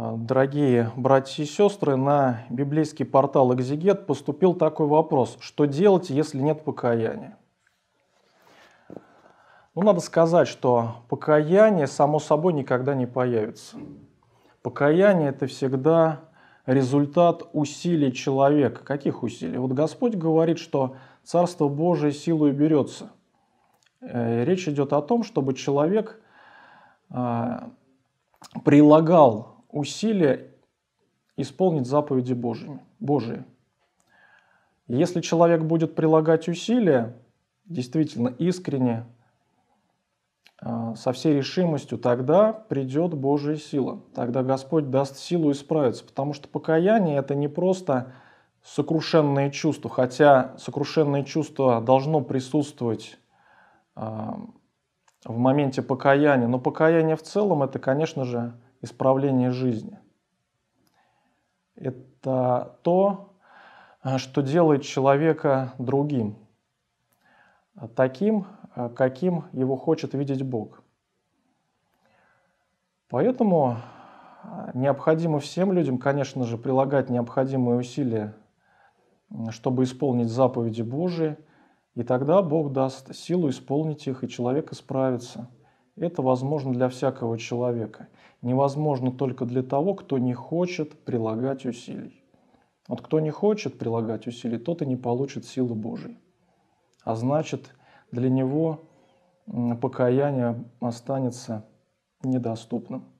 А, дорогие братья и сестры, на библейский портал «Экзигет» поступил такой вопрос. Что делать, если нет покаяния? Ну, надо сказать, что покаяние само собой никогда не появится. Покаяние – это всегда результат усилий человека. Каких усилий? Вот Господь говорит, что Царство Божие силой берется. Э, речь идет о том, чтобы человек а, прилагал усилия исполнить заповеди Божьими, Божии. Если человек будет прилагать усилия, действительно искренне, э, со всей решимостью, тогда придет Божья сила. Тогда Господь даст силу исправиться, потому что покаяние – это не просто сокрушенное чувство, хотя сокрушенное чувство должно присутствовать э, в моменте покаяния, но покаяние в целом – это, конечно же, исправление жизни. Это то, э, что делает человека другим, таким, э, каким его хочет видеть Бог. Поэтому э, необходимо всем людям, конечно же, прилагать необходимые усилия, чтобы исполнить заповеди Божии, и тогда Бог даст силу исполнить их, и человек исправится – это возможно для всякого человека. Невозможно только для того, кто не хочет прилагать усилий. Вот кто не хочет прилагать усилий, тот и не получит силы Божией. А значит, для него покаяние останется недоступным.